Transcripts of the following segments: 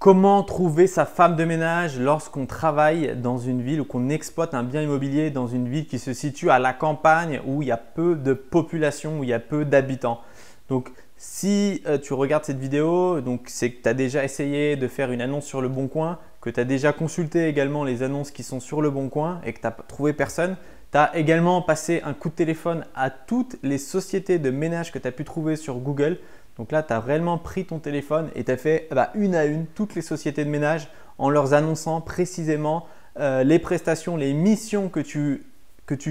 Comment trouver sa femme de ménage lorsqu'on travaille dans une ville ou qu'on exploite un bien immobilier dans une ville qui se situe à la campagne où il y a peu de population, où il y a peu d'habitants Donc si euh, tu regardes cette vidéo, donc c'est que tu as déjà essayé de faire une annonce sur le Bon Coin, que tu as déjà consulté également les annonces qui sont sur le Bon Coin et que tu n'as trouvé personne, tu as également passé un coup de téléphone à toutes les sociétés de ménage que tu as pu trouver sur Google donc là, tu as réellement pris ton téléphone et tu as fait ah bah, une à une toutes les sociétés de ménage en leur annonçant précisément euh, les prestations, les missions que tu,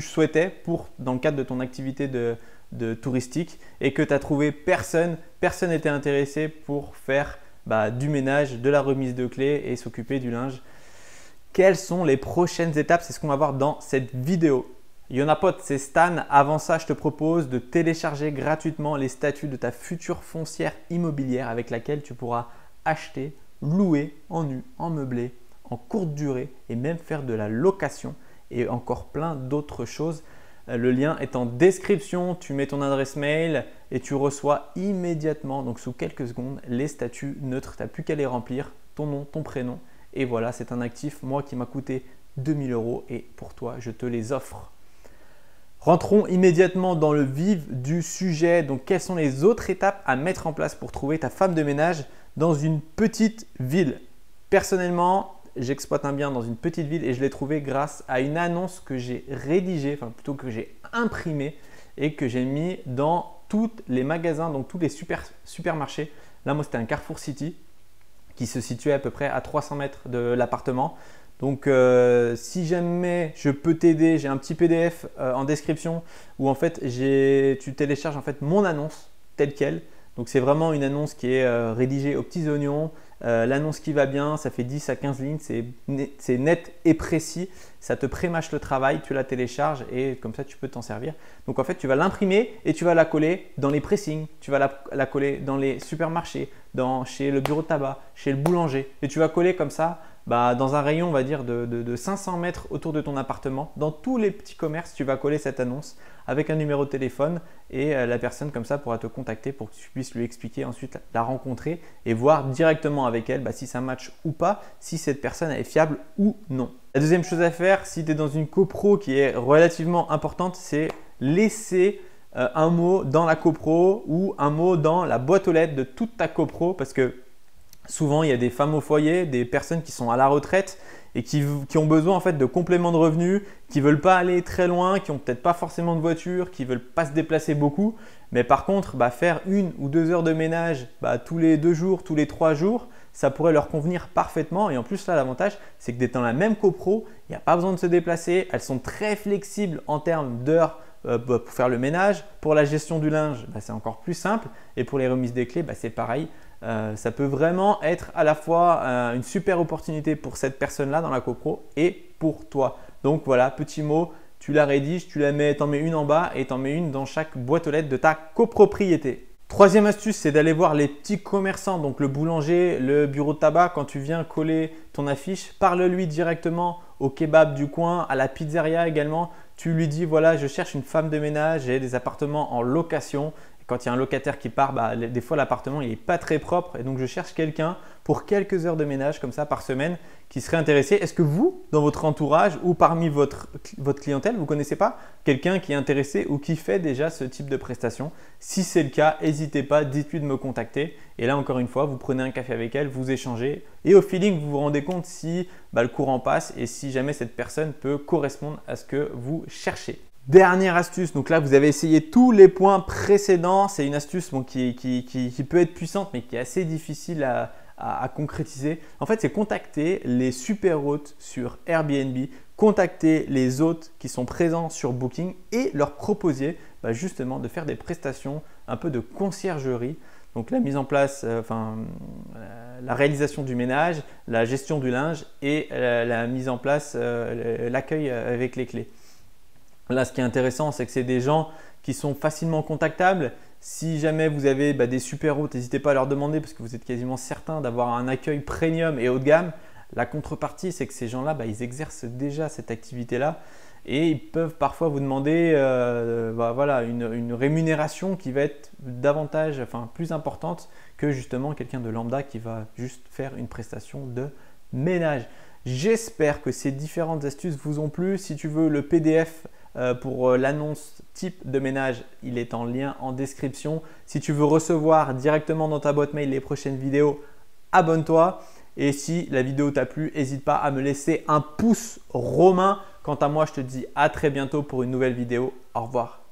souhaitais pour, dans le cadre de ton activité de, de touristique et que tu as trouvé personne, personne n'était intéressé pour faire bah, du ménage, de la remise de clés et s'occuper du linge. Quelles sont les prochaines étapes C'est ce qu'on va voir dans cette vidéo. Il y en a c'est Stan. Avant ça, je te propose de télécharger gratuitement les statuts de ta future foncière immobilière avec laquelle tu pourras acheter, louer en nu, en meublé, en courte durée et même faire de la location et encore plein d'autres choses. Euh, le lien est en description, tu mets ton adresse mail et tu reçois immédiatement, donc sous quelques secondes, les statuts neutres. Tu n'as plus qu'à les remplir, ton nom, ton prénom. Et voilà, c'est un actif, moi, qui m'a coûté 2000 euros et pour toi, je te les offre. Rentrons immédiatement dans le vif du sujet. Donc, quelles sont les autres étapes à mettre en place pour trouver ta femme de ménage dans une petite ville Personnellement, j'exploite un bien dans une petite ville et je l'ai trouvé grâce à une annonce que j'ai rédigée, enfin plutôt que j'ai imprimée et que j'ai mis dans tous les magasins, donc tous les supermarchés. Là, moi, c'était un Carrefour City qui se situait à peu près à 300 mètres de l'appartement. Donc euh, si jamais je peux t'aider, j'ai un petit PDF euh, en description où en fait tu télécharges en fait mon annonce telle quelle. Donc c'est vraiment une annonce qui est euh, rédigée aux petits oignons, l'annonce qui va bien, ça fait 10 à 15 lignes, c'est net, et précis, ça te prémache le travail, tu la télécharges et comme ça tu peux t'en servir. Donc en fait tu vas l'imprimer et tu vas la coller dans les pressings, tu vas la, la coller dans les supermarchés, dans, chez le bureau de tabac, chez le boulanger et tu vas coller comme ça bah, dans un rayon, on va dire, de, 500 mètres autour de ton appartement, dans tous les petits commerces, tu vas coller cette annonce avec un numéro de téléphone et euh, la personne comme ça pourra te contacter pour que tu puisses lui expliquer ensuite la rencontrer et voir directement avec elle bah, si ça match ou pas, si cette personne est fiable ou non. La deuxième chose à faire si tu es dans une copro qui est relativement importante, c'est laisser euh, un mot dans la copro ou un mot dans la boîte aux lettres de toute ta copro parce que Souvent, il y a des femmes au foyer, des personnes qui sont à la retraite et qui, ont besoin en fait de compléments de revenus, qui ne veulent pas aller très loin, qui ont peut-être pas forcément de voiture, qui veulent pas se déplacer beaucoup, mais par contre, bah, faire une ou deux heures de ménage bah, tous les deux jours, tous les trois jours, ça pourrait leur convenir parfaitement. Et en plus, là, l'avantage, c'est que d'être dans la même copro, il n'y a pas besoin de se déplacer. Elles sont très flexibles en termes d'heures euh, bah, pour faire le ménage. Pour la gestion du linge, bah, c'est encore plus simple. Et pour les remises des clés, bah, c'est pareil. Euh, ça peut vraiment être à la fois euh, une super opportunité pour cette personne-là dans la copro et pour toi. Donc voilà, petit mot, tu la rédiges, tu la mets, t'en mets une en bas et t'en mets une dans chaque boîte aux lettres de ta copropriété. Troisième astuce, c'est d'aller voir les petits commerçants, donc le boulanger, le bureau de tabac. Quand tu viens coller ton affiche, parle-lui directement au kebab du coin, à la pizzeria également. Tu lui dis voilà, je cherche une femme de ménage, j'ai des appartements en location quand il y a un locataire qui part, bah, des fois l'appartement n'est pas très propre et donc je cherche quelqu'un pour quelques heures de ménage comme ça par semaine qui serait intéressé. Est-ce que vous, dans votre entourage ou parmi votre, clientèle, vous connaissez pas quelqu'un qui est intéressé ou qui fait déjà ce type de prestation Si c'est le cas, n'hésitez pas, dites-lui de me contacter. Et là encore une fois, vous prenez un café avec elle, vous échangez et au feeling, vous vous rendez compte si bah, le courant passe et si jamais cette personne peut correspondre à ce que vous cherchez. Dernière astuce, donc là vous avez essayé tous les points précédents, c'est une astuce qui, peut être puissante mais qui est assez difficile à, concrétiser. En fait c'est contacter les super hôtes sur Airbnb, contacter les hôtes qui sont présents sur Booking et leur proposer bah, justement de faire des prestations un peu de conciergerie. Donc la mise en place, euh, enfin euh, la réalisation du ménage, la gestion du linge et euh, la mise en place, l'accueil avec les clés. Là, ce qui est intéressant, c'est que c'est des gens qui sont facilement contactables. Si jamais vous avez bah, des super hôtes, n'hésitez pas à leur demander parce que vous êtes quasiment certain d'avoir un accueil premium et haut de gamme. La contrepartie, c'est que ces gens-là, bah, ils exercent déjà cette activité-là et ils peuvent parfois vous demander euh, bah, voilà, une, une, rémunération qui va être davantage, enfin plus importante que justement quelqu'un de lambda qui va juste faire une prestation de ménage. J'espère que ces différentes astuces vous ont plu. Si tu veux le PDF euh, pour euh, l'annonce type de ménage, il est en lien en description. Si tu veux recevoir directement dans ta boîte mail les prochaines vidéos, abonne-toi. Et si la vidéo t'a plu, n'hésite pas à me laisser un pouce romain. Quant à moi, je te dis à très bientôt pour une nouvelle vidéo. Au revoir.